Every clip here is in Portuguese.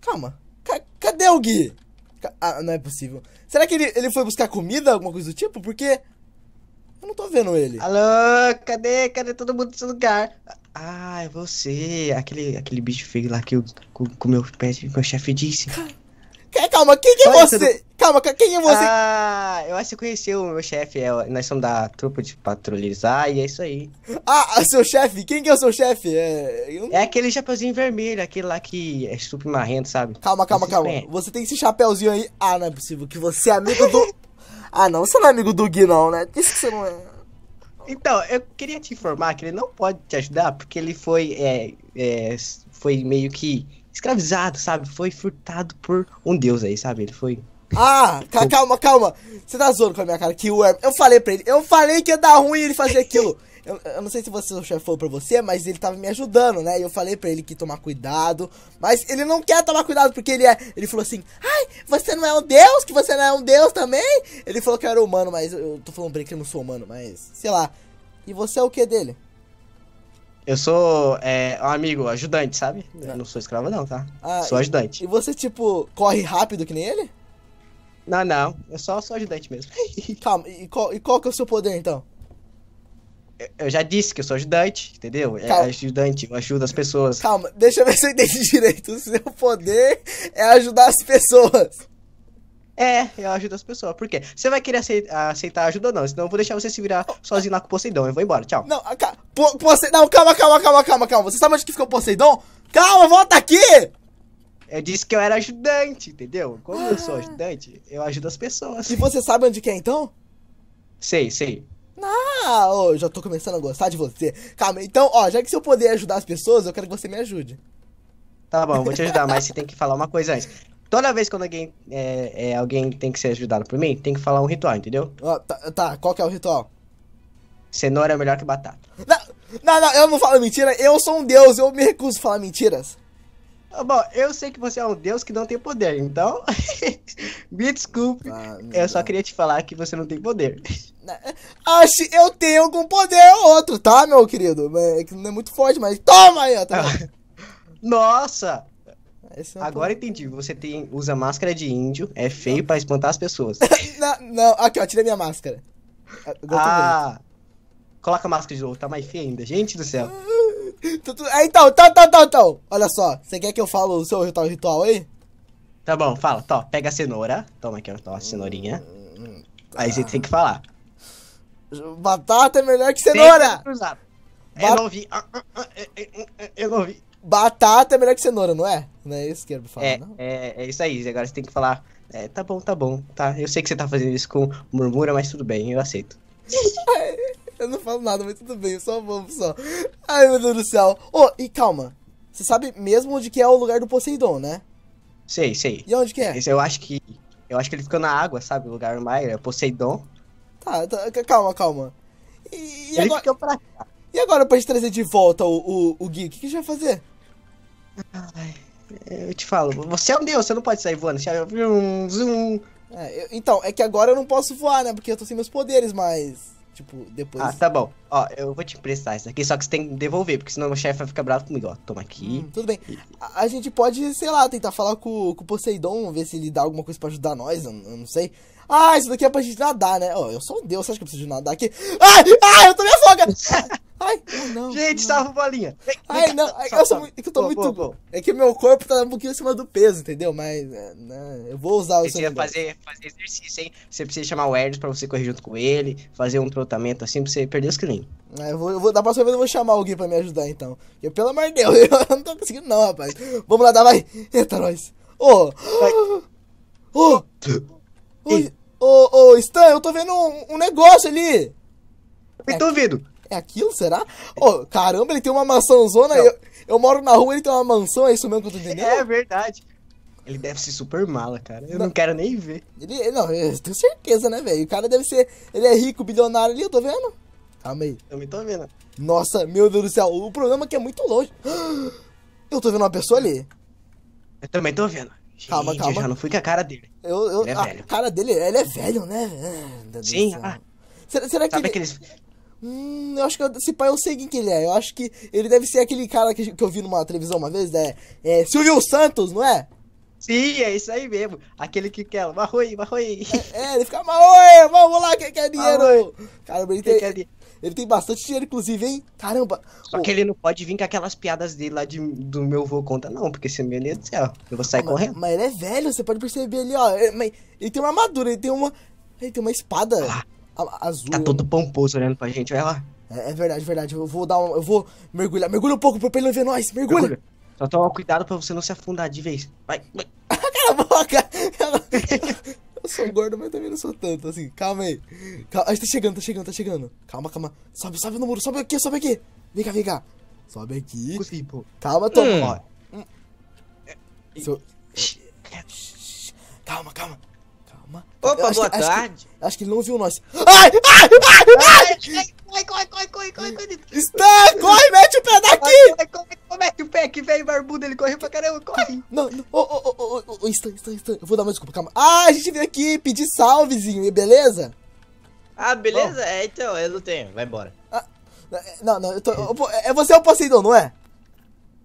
Calma. C cadê o Gui? Ah, não é possível. Será que ele, ele foi buscar comida, alguma coisa do tipo? Porque. Eu não tô vendo ele. Alô, cadê? Cadê todo mundo nesse lugar? Ah, é você. Aquele, aquele bicho feio lá que, eu, que, que o meu, meu chefe disse. É, calma, quem que é você? Calma, quem é você? Ah, eu acho que conheci o meu chefe. É, nós somos da trupa de patrulheiros. e é isso aí. Ah, seu chefe? Quem que é o seu chefe? É, eu... é aquele chapeuzinho vermelho, aquele lá que é super marrento, sabe? Calma, calma, você calma. Conhece. Você tem esse chapeuzinho aí. Ah, não é possível que você é amigo do. ah, não, você não é amigo do Gui, não, né? isso que você não é. Então, eu queria te informar que ele não pode te ajudar porque ele foi. É, é, foi meio que escravizado, sabe? Foi furtado por um deus aí, sabe? Ele foi. Ah, calma, calma. Você tá zoando com a minha cara. Que o Eu falei pra ele, eu falei que ia dar ruim ele fazer aquilo. Eu, eu, não sei se você, o chefe falou pra você, mas ele tava me ajudando, né? E eu falei pra ele que tomar cuidado. Mas ele não quer tomar cuidado, porque ele é. Ele falou assim: Ai, você não é um deus? Que você não é um deus também? Ele falou que eu era humano, mas eu, eu tô falando pra ele que eu não sou humano, mas. Sei lá. E você é o que dele? Eu sou é, um amigo, ajudante, sabe? Eu não sou escravo, não, tá? Ah, sou ajudante. E, e você, tipo, corre rápido que nem ele? Não, não. Eu só sou ajudante mesmo. Calma, e qual, e qual que é o seu poder, então? Eu, eu já disse que eu sou ajudante, entendeu? É Calma. É ajudante, eu ajudo as pessoas. Calma, deixa eu ver se eu entendi direito. O seu poder é ajudar as pessoas. É, eu ajudo as pessoas. Por quê? Você vai querer aceitar, ajuda ou não? Senão eu vou deixar você se virar sozinho lá com o Poseidon. Eu vou embora, tchau. Não, ah, ca... po, não, calma, calma, calma, calma, calma. Você sabe onde que ficou o Poseidon? Calma, volta aqui! Eu disse que eu era ajudante, entendeu? Como ah. eu sou ah. ajudante, eu ajudo as pessoas. E você sabe onde que é então? Sei, sei. Ah, oh, já tô começando a gostar de você. Calma, então, ó, já que se eu poder ajudar as pessoas, eu quero que você me ajude. Tá bom, vou te ajudar, mas você tem que falar uma coisa antes. Toda vez quando alguém, é, é, alguém tem que ser ajudado por mim, tem que falar um ritual, entendeu? Ah, tá, tá, qual que é o ritual? Cenoura é melhor que batata. Não, não, não, eu não falo mentira, eu sou um deus, eu me recuso a falar mentiras. Ah, bom, eu sei que você é um deus que não tem poder, então. me desculpe. Ah, eu só queria te falar que você não tem poder. Né, é, Acho eu tenho algum poder ou outro, tá, meu querido? É, é que não é muito forte, mas toma aí, ó. Tá Nossa! É Agora entendi. Você tem, usa máscara de índio, é feio para espantar as pessoas. não, não, aqui, ó, tira minha máscara. Ah, ah! coloca a máscara de novo, tá mais feio ainda. Gente do céu. É, então então, tá, tá, tá, tá. Olha só, você quer que eu fale o seu ritual, ritual aí? Tá bom, fala. Tó, pega a cenoura. Toma aqui, ó, a cenourinha. Tá. Aí você tá. tem que falar. Batata é melhor que cenoura! Eu não vi. Ah, ah, eh, eh, eh, eu não vi. Batata é melhor que cenoura, não é? Não é isso que era pra falar, é, não? É, é isso aí, agora você tem que falar. É, tá bom, tá bom, tá. Eu sei que você tá fazendo isso com murmura, mas tudo bem, eu aceito. eu não falo nada, mas tudo bem, eu só vamos só. Ai, meu Deus do céu. Oh, e calma. Você sabe mesmo onde que é o lugar do Poseidon, né? Sei, sei. E onde que é? Esse eu acho que. Eu acho que ele fica na água, sabe? O lugar mais é Poseidon. Tá, tá, calma, calma. E, e agora... pra cá. E agora pra gente trazer de volta o, o, o Gui, o que, que a gente vai fazer? Ai. Eu te falo, você é um deus, você não pode sair voando. é... eu, então, é que agora eu não posso voar, né? Porque eu tô sem meus poderes, mas. Tipo, depois. Ah, tá bom. Ó, eu vou te emprestar isso aqui, só que você tem que devolver, porque senão o chefe vai ficar bravo comigo. Ó, toma aqui. Hum, tudo bem. A, a, gente pode, sei lá, tentar falar com, com o Poseidon, ver se ele dá alguma coisa pra ajudar nós, eu, eu não sei. Ah, isso daqui é pra gente nadar, né? Ó, eu sou um deus, você acha que eu preciso de nadar aqui? Ai, ai, eu tô me afogando! Ai, não. Gente, não. salva bolinha. Ai, não. É salva, eu, sou, muito, eu tô pô, muito. Pô, pô. É que meu corpo tá um pouquinho acima do peso, entendeu? Mas é, né, eu vou usar o seu. Você ia fazer, fazer exercício, hein? Você precisa chamar o Erdos pra você correr junto com ele, fazer um tratamento assim pra você perder os quilinhos. É, eu vou, eu vou, da próxima vez eu vou chamar alguém pra me ajudar, então. Eu, pelo amor de Deus, eu não tô conseguindo, não, rapaz. Vamos lá, dá, vai. Eita, nós. Ô! Ô! Ô, ô, Stan, eu tô vendo um, um negócio ali! Me tô é. ouvindo! É aquilo, será? Oh, caramba, ele tem uma mansãozona. Eu, eu moro na rua, ele tem uma mansão, é isso mesmo que eu tô é entendendo? É verdade. Ele deve ser super mala, cara. Eu não, não quero nem ver. Ele, não, eu tenho certeza, né, velho? O cara deve ser. Ele é rico, bilionário ali, eu tô vendo. Calma aí. Eu me tô vendo. Nossa, meu Deus do céu. O problema é que é muito longe. Eu tô vendo uma pessoa ali. Eu também tô vendo. Gente, calma, calma. Eu já não fui com a cara dele. Eu, eu, ele é a velho. cara dele, ele é velho, né? Sim, ah. Será, será que. Sabe ele... aqueles Hum, eu acho que esse pai eu sei quem que ele é. Eu acho que ele deve ser aquele cara que, que eu vi numa televisão uma vez, né? É Silvio Santos, não é? Sim, é isso aí mesmo. Aquele que quer, marroi, marroi. É, é, ele fica, marroi, vamos lá, quem quer dinheiro? Marroi. Caramba, ele quem tem, dinheiro? ele tem bastante dinheiro, inclusive, hein? Caramba. Só oh. que ele não pode vir com aquelas piadas dele lá de, do meu vô conta, não, porque se meu Deus do céu, eu vou sair ah, correndo. Mas, mas, ele é velho, você pode perceber ali, ó. Ele, é, ele tem uma armadura, ele tem uma. Ele tem uma espada. Ah azul. Tá todo pomposo olhando pra gente, olha lá. É, é verdade, verdade. Eu vou dar um. Eu vou mergulhar. Mergulha um pouco pra ele não ver nós. Mergulha. mergulha. Só toma cuidado pra você não se afundar de vez. Vai, vai. Cala a boca! Eu sou gordo, mas também não sou tanto, assim. Calma aí. Calma. A gente tá chegando, tá chegando, tá chegando. Calma, calma. Sobe, sobe no muro. Sobe aqui, sobe aqui. Vem cá, vem cá. Sobe aqui. Consegui, pô. Calma, toma. Hum. Hum. hum. Calma, calma. Uma... Opa, acho boa que, tarde. Acho que, acho que, ele não viu nós. Ai, ai, ai, ai! ai corre, corre, corre, corre, corre. Está, corre, mete o pé daqui. Corre, corre, corre, mete o pé que vem barbudo, ele corre pra caramba, corre. Não, não, ô, ô, ô, ô, ô, instan, instan, instan. Eu vou dar uma desculpa, calma. Ah, a gente veio aqui pedir salvezinho, beleza? Ah, beleza? Bom. É, então, eu não tenho, vai embora. Ah, não, não, eu tô, é, é você é o Poseidon, não é?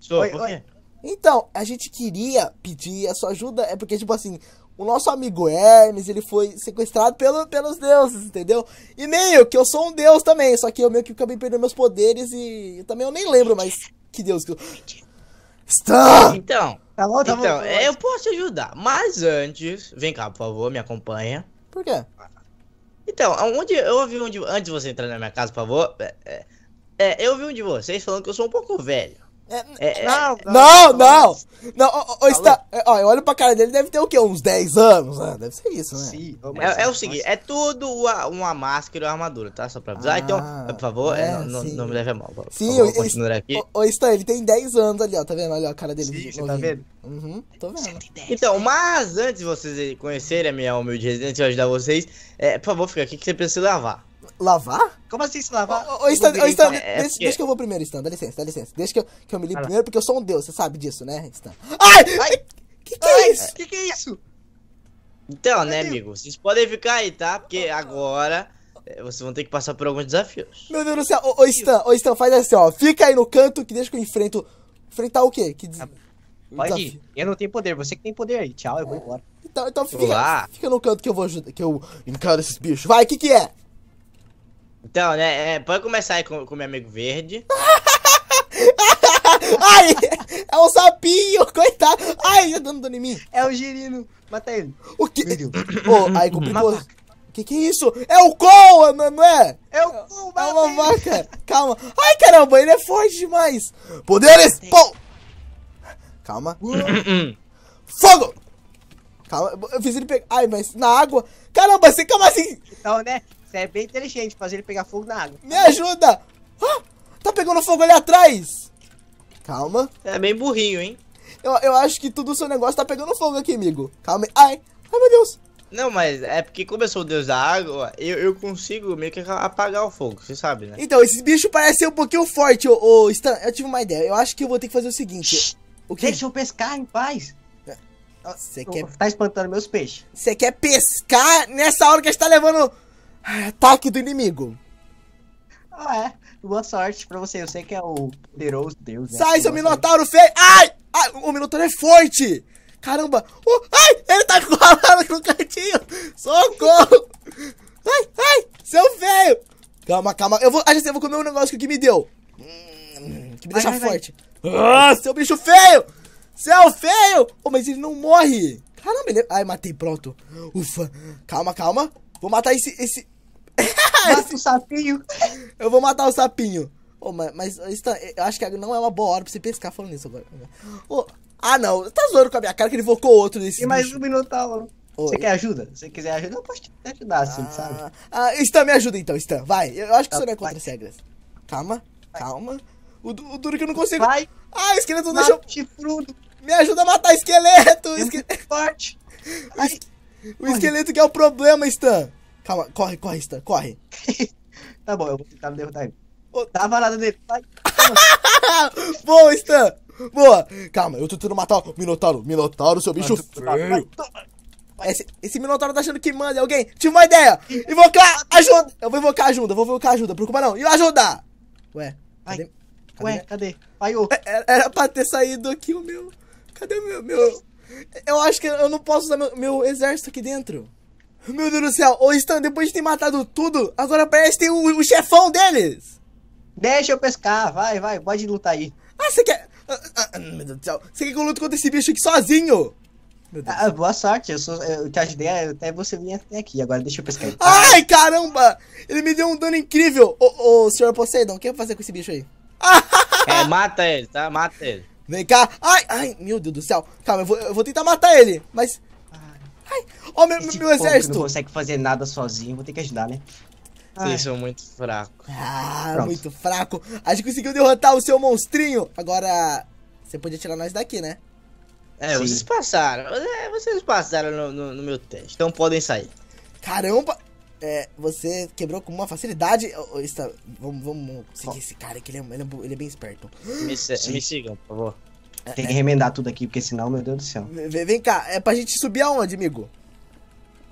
Sou, oi, por quê? Oi. Então, a gente queria pedir a sua ajuda, é porque, tipo assim, o nosso amigo Hermes, ele foi sequestrado pelo, pelos deuses, entendeu? E meio que eu sou um deus também, só que eu meio que acabei perdendo meus poderes e eu também eu nem lembro mais que deus que eu... Está! Então, Ela tá então é, eu posso ajudar, mas antes, vem cá, por favor, me acompanha. Por quê? Então, onde eu ouvi um de, antes de você entrar na minha casa, por favor, é, é, é eu ouvi um de vocês falando que eu sou um pouco velho. É, é, não, não, não, não. Ó, tá está, ó, eu olho pra cara dele, deve ter o quê? Uns 10 anos? Né? Deve ser isso, né? Sim, é, é, o seguinte, é tudo uma, uma máscara e uma armadura, tá? Só pra avisar. Então, ah, então, por favor, é, é não, não, me leve a mal. sim, favor, eu, aqui. Ô, Stan, ele tem 10 anos ali, ó. Tá vendo Olha ó, a cara dele? Sim, você tá vendo? Uhum, tô vendo. Então, mas antes de vocês conhecerem a minha humilde residência, e ajudar vocês, é, por favor, fica aqui que você precisa lavar. Lavar? Como assim se lavar? Ô, ô, Stan, Stan é, é, deixa, deixa, que eu vou primeiro, Stan, dá licença, dá licença. Deixa que eu, que eu me limpo primeiro, porque eu sou um deus, você sabe disso, né, Stan? Ai! Ai! Que que é Ai, é isso? Que que é isso? Então, né, amigo, vocês podem ficar aí, tá? Porque agora eh, vocês vão ter que passar por alguns desafios. Meu Deus do céu, ô, ô Stan, ô Stan, faz assim, ó. Fica aí no canto que deixa que eu enfrento. Enfrentar o quê? Que des... Pode desafio. ir, eu não tenho poder, você que tem poder aí. Tchau, eu vou é. embora. Então, então fica, fica no canto que eu vou ajudar, que eu encaro esses bichos. Vai, o que que é? Então, né, é, pode começar aí com o com meu amigo verde. Ai, é um sapinho, coitado. Ai, já tá dando dano em mim. É o girino. Mata ele. O que? Pô, oh, ai, complicou. Que que é isso? É o Koa, não é? É o Koa, É uma vaca. Calma. Ai, caramba, ele é forte demais. Poderes. Pô. Calma. Hum, hum, hum. Fogo. Calma, eu fiz ele pegar. Ai, mas na água. Caramba, você calma assim. Então, né? Você é bem inteligente, fazer ele pegar fogo na água. Me ajuda! Ah, tá pegando fogo ali atrás! Calma. Você é bem burrinho, hein? Eu, eu acho que tudo o seu negócio tá pegando fogo aqui, amigo. Calma aí. Ai, ai meu Deus. Não, mas é porque como eu sou o deus da água, eu, eu consigo meio que apagar o fogo, você sabe, né? Então, esse bicho parece ser um pouquinho forte, ô, ô Stan. Eu tive uma ideia. Eu acho que eu vou ter que fazer o seguinte. Shhh, o quê? Deixa eu pescar em paz. É. Você quer... Tá espantando meus peixes. Você quer pescar nessa hora que a gente tá levando Ataque do inimigo. Ah, é. Boa sorte pra você. Eu sei que é o poderoso Deus. Né? Sai, seu Minotauro feio. Ai! Ai! O Minotauro é forte! Caramba! Uh, ai! Ele tá colado no cantinho! Socorro! ai! Ai! Seu feio! Calma, calma. Eu vou. a gente eu vou comer um negócio que o me deu. Hum, que me vai, deixa vai, forte. Vai. Ah, seu bicho feio! Seu feio! Oh, mas ele não morre! Caramba, ele. É- ai, matei, pronto. Ufa. Calma, calma. Vou matar esse. esse... Mata o sapinho. Eu vou matar o sapinho. Oh, mas, mas está. eu acho que não é uma boa hora pra você pescar falando isso agora. Oh, ah, não. tá zoando com a minha cara que ele invocou outro nesse. Tem mais bicho. um minotauro. Oh, tá, você quer ajuda? Se você quiser ajuda, eu posso te ajudar, assim, ah, sabe? Ah, Stan, me ajuda então, Stan. Vai. Eu acho que você não é contra as regras. Calma, vai. calma. O, o duro é que eu não consigo. Vai. Ah, esqueleto não deixou. Chifrudo. Me ajuda a matar esqueleto. É esqueleto. Forte. Ai. O corre. esqueleto que é o problema, Stan. Calma, corre, corre, Stan, corre. tá bom, eu vou tentar derrotar ele. Oh. Dá a varada nele, vai. Boa, Stan. Boa. Calma, eu tô tentando matar o Minotauro. Minotauro, seu bicho feio. Tá esse, esse Minotauro tá achando que manda alguém. Tive uma ideia. Invocar ajuda. Eu vou invocar ajuda, vou invocar ajuda. Preocupa não. E ajudar. Ué. Cadê? Ué, cadê? Vai, ô. É, é, era pra ter saído aqui o meu. Cadê o meu? meu... Eu acho que eu não posso usar meu, meu exército aqui dentro. Meu Deus do céu, O Stan, depois de ter matado tudo, agora parece que tem o, o chefão deles. Deixa eu pescar, vai, vai, pode lutar aí. Ah, você quer... Ah, ah, ah meu Deus do céu, você quer que eu lute contra esse bicho aqui sozinho? Ah, boa sorte, eu, sou, eu te ajudei até você vir até aqui, agora deixa eu pescar. Ai, caramba! Ele me deu um dano incrível! Ô, ô senhor Poseidon, o que eu vou fazer com esse bicho aí? É, mata ele, tá? Mata ele. Vem cá. Ai, ai, meu Deus do céu. Calma, eu vou, eu vou tentar matar ele. Mas... Ai, ó oh, meu, meu exército. não consegue fazer nada sozinho, vou ter que ajudar, né? Vocês são muito fracos. Ah, Pronto. muito fraco. A gente conseguiu derrotar o seu monstrinho. Agora, você podia tirar nós daqui, né? É, Sim. vocês passaram. É, vocês passaram no, no, no meu teste, então podem sair. Caramba, é, você quebrou com uma facilidade. Está, vamos, vamos seguir esse cara que ele é, ele é, ele é bem esperto. Me, se, me, sigam, por favor. É, tem que é. remendar tudo aqui, porque senão, meu Deus do céu. Vem, vem cá, é pra gente subir aonde, amigo?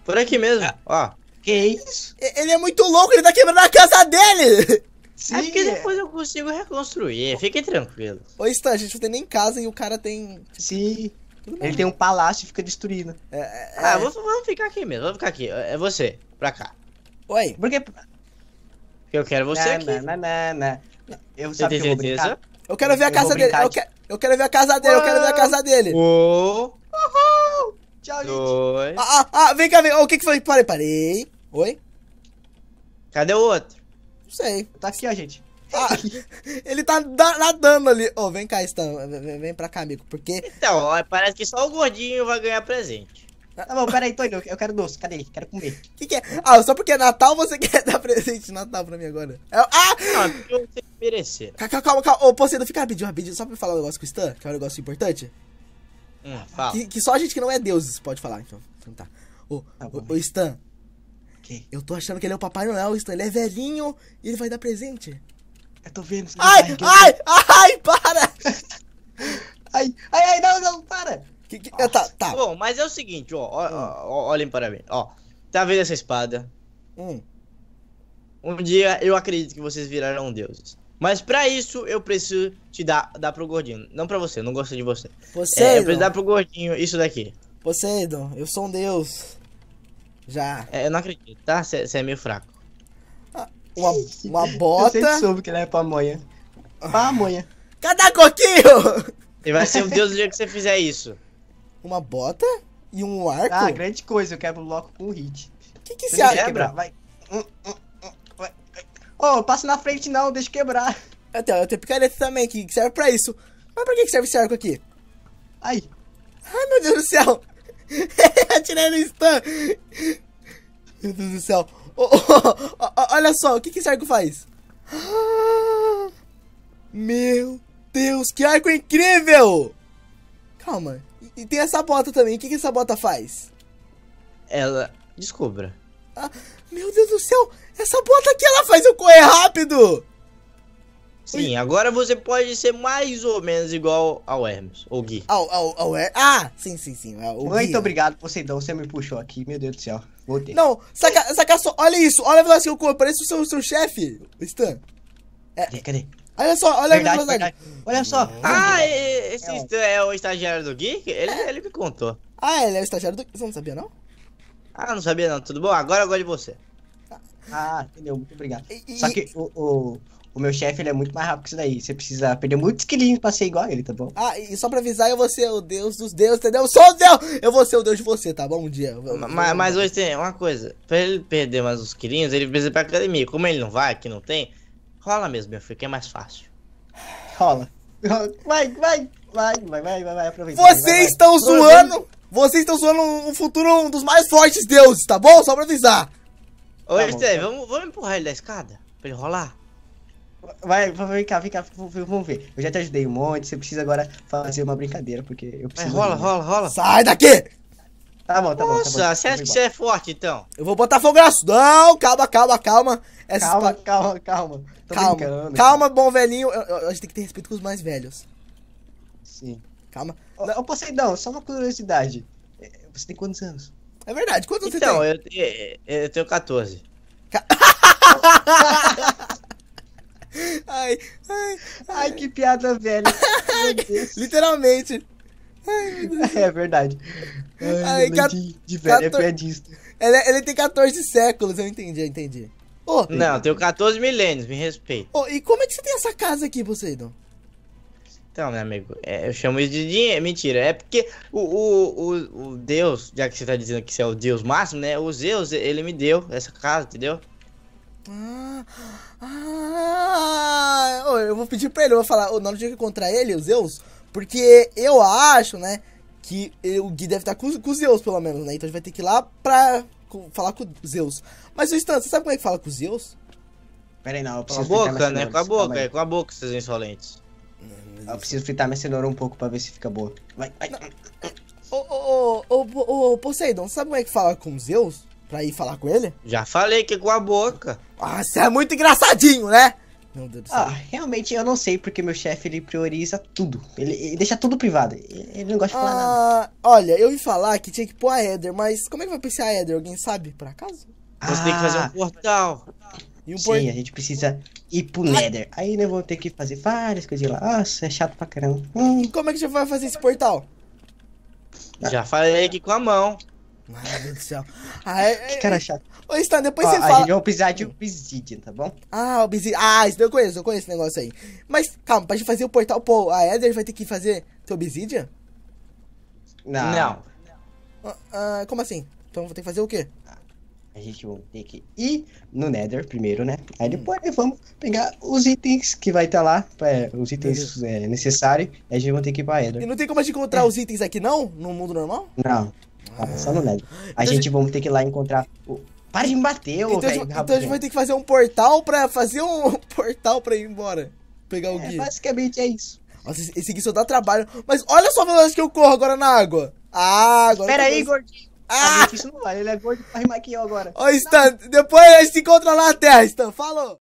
Por aqui mesmo, ah. ó. Que isso? Ele é muito louco, ele tá quebrando a casa dele! É Sim. É que depois eu consigo reconstruir, fiquem tranquilos. Ô, Stan, a gente não tem nem casa e o cara tem. Tipo, Sim. Ele tem um palácio e fica destruído. É, é, ah, vamos ficar aqui mesmo, vamos ficar aqui. É você pra cá. Oi. Porque. Eu quero você na, aqui. Na, na, na, Eu Você tem certeza? Eu, eu quero ver a casa dele. Eu quero, eu quero ver a casa dele. Eu quero ver a casa dele. Oh. Uhul. Tchau, Dois. gente. Ah, ah, ah, vem cá, vem. Oh, o que que foi? Parei, parei. Oi? Cadê o outro? Não sei. Tá aqui, ó, gente. Ah, ele tá nadando ali. Ô, oh, vem cá, Stan. Vem, vem pra cá, amigo. Porque. Então, ó, parece que só o gordinho vai ganhar presente. Tá, tá bom, peraí, Tony, eu quero doce, cadê? Quero comer. O que, que é? Ah, só porque é Natal você quer dar presente de Natal pra mim agora. Eu, é ah! Ah, eu sei merecer. Calma, calma, calma. Ô, Pocedo, fica rapidinho, rapidinho, só pra falar um negócio com o Stan, que é um negócio importante. Hum, fala. Que, que só a gente que não é deuses pode falar, então. Então tá. Ô, tá bom, ô, ô Stan. Eu tô achando que ele é o Papai Noel, Stan. Ele é velhinho e ele vai dar presente. Eu tô vendo. Ai, tá ai, ai, ai, para! ai, ai, ai, não, não, para! Que, que... Ah, tá, tá. Bom, mas é o seguinte, ó, ó, hum. ó olhem para mim, ó. Tá vendo essa espada? Hum. Um dia eu acredito que vocês virarão deuses. Mas para isso eu preciso te dar, dar pro gordinho. Não para você, não gosto de você. Você. É, eu preciso dar pro gordinho isso daqui. Poseidon, eu sou um deus. Já. É, eu não acredito, tá? Você é meio fraco. Ah, uma, uma bota. Você soube que ele é pamonha. amanhã. Cadê a coquinho? Ele vai ser um deus do dia que você fizer isso. Uma bota e um arco? Ah, grande coisa, eu quebro o bloco com o hit. Que que você acha? Quebra, vai. Hum, hum, hum, ô, oh, passa na frente não, deixa quebrar. Então, eu tenho picareta também aqui, que serve pra isso. Mas pra que serve esse arco aqui? Ai. Ai, meu Deus do céu. Atirei no stun. Meu Deus do céu. Oh, oh, olha só, o que, que esse arco faz? Ah, meu Deus, que arco incrível! Calma, e tem essa bota também. O que, que essa bota faz? Ela descubra. Ah, meu Deus do céu! Essa bota aqui ela faz eu correr rápido! Sim, Ui. agora você pode ser mais ou menos igual ao Hermes, ou Gui. Ao, ao, ao Her ah, sim, sim, sim. É, Muito obrigado, Poseidon. Então. Você me puxou aqui, meu Deus do céu. Voltei. Não, saca, saca só. Olha isso. Olha a velocidade que eu corro. Parece o seu, seu chefe, Stan. É. Cadê? cadê? Olha só, olha verdade, a verdade. Olha só. Ah, esse é, é o estagiário do Geek? Ele, ele me contou. Ah, ele é o estagiário do Geek? Você não sabia, não? Ah, não sabia, não. Tudo bom? Agora eu gosto de você. Tá. Ah, entendeu. Muito obrigado. E... Só que o, o, o meu chefe, ele é muito mais rápido que isso daí. Você precisa perder muitos quilinhos pra ser igual a ele, tá bom? Ah, e só pra avisar, eu vou ser o deus dos deuses, entendeu? Eu sou o deus! Eu vou ser o deus de você, tá bom? Um dia. Eu, eu, mas, mas hoje tem uma coisa. Pra ele perder mais uns quilinhos, ele precisa ir pra academia. Como ele não vai, que não tem... Rola mesmo, meu filho, que é mais fácil. Rola. Vai, vai, vai, vai, vai, vai, aproveita. Vocês estão zoando! Vocês estão zoando o futuro um dos mais fortes deuses, tá bom? Só pra avisar. Ô, tá Steve, tá vamos, vamos empurrar ele da escada? Pra ele rolar? Vai, vem cá, vem cá, vamos ver. Eu já te ajudei um monte, você precisa agora fazer uma brincadeira, porque eu preciso. Vai, rola, rola, rola. Sai daqui! Tá bom, tá Nossa, tá bom. Nossa, tá você acha que tá você é forte então? Eu vou botar fogo na. Não, calma, calma, calma. Essa calma, calma, calma. Tô calma, calma, bom velhinho. Eu, eu, a gente tem que ter respeito com os mais velhos. Sim. Calma. Ô, ô Poseidão, só uma curiosidade. É, você tem quantos anos? É verdade, quantos então, você tem? Então, eu, é, é, eu tenho 14. ai, ai, ai, que piada velha. Literalmente. Ai, é verdade. Ai, cat... de, é piadista. Ele, ele, tem 14 séculos, eu entendi, eu entendi. Oh, não, eu tenho 14 milênios, me respeita. Oh, e como é que você tem essa casa aqui, Poseidon? Então, meu amigo, é, eu chamo isso de dinheiro. Mentira, é porque o, o, o, o Deus, já que você tá dizendo que você é o Deus máximo, né? O Zeus, ele me deu essa casa, entendeu? Ah, ah, eu vou pedir pra ele, eu vou falar não nome que encontrar ele, o Zeus, porque eu acho, né? que o Gui deve estar tá com, com, os Zeus, pelo menos, né? Então a gente vai ter que ir lá pra com, falar com os Zeus. Mas, o Stan, você sabe como é que fala com os Zeus? peraí não. Com a boca, né? Com a boca, é, com a boca, seus insolentes. eu preciso fritar minha cenoura um pouco pra ver se fica boa. Vai, vai. Ô, ô, ô, ô, Poseidon, sabe como é que fala com o Zeus? Pra ir falar com ele? Já falei que é com a boca. Ah, você é muito engraçadinho, né? do céu. ah, realmente eu não sei porque meu chefe ele prioriza tudo. Ele, ele, deixa tudo privado. Ele não gosta de falar ah, nada. Olha, eu ouvi falar que tinha que pôr a Eder, mas como é que vai pensar a Eder? Alguém sabe, por acaso? Ah, Você tem que fazer um ah. portal. Um sim, por... a gente precisa ir pro Nether. Aí nós né, vamos ter que fazer várias coisas lá. Nossa, é chato pra caramba. Hum. Como é que você vai fazer esse portal? Já falei aqui com a mão. Meu Deus do céu. Ai, ah, é, que cara é, é, chato. Ô, Stan, depois Ó, você a fala. A gente vai precisar de Obsidian, tá bom? Ah, Obsidian. Ah, isso eu conheço, eu conheço esse negócio aí. Mas, calma, pra gente fazer o portal, pô, a Eder vai ter que fazer seu Obsidian? Não. Não. Ah, ah, como assim? Então vou ter que fazer o quê? A gente vai ter que ir no Nether primeiro, né? Aí hum. depois hum. vamos pegar os itens que vai estar tá lá, é, os itens é, necessários, aí a gente vai ter que ir pra Eder. E não tem como a gente encontrar é. os itens aqui não? No mundo normal? Não. Tá a então, gente vamos ter que ir lá encontrar. O... Para de me bater, então, véio, então a gente então vai ter que fazer um portal pra fazer um portal pra ir embora. Pegar o é, guia. Basicamente é isso. Nossa, esse aqui só dá trabalho. Mas olha só a velocidade que eu corro agora na água. Ah, agora. Pera aí, gordinho. Ah! Tá isso não vale, ele é gordo e tá agora. Ó, Stan, depois a gente se encontra lá, Terra, Stan. Falou!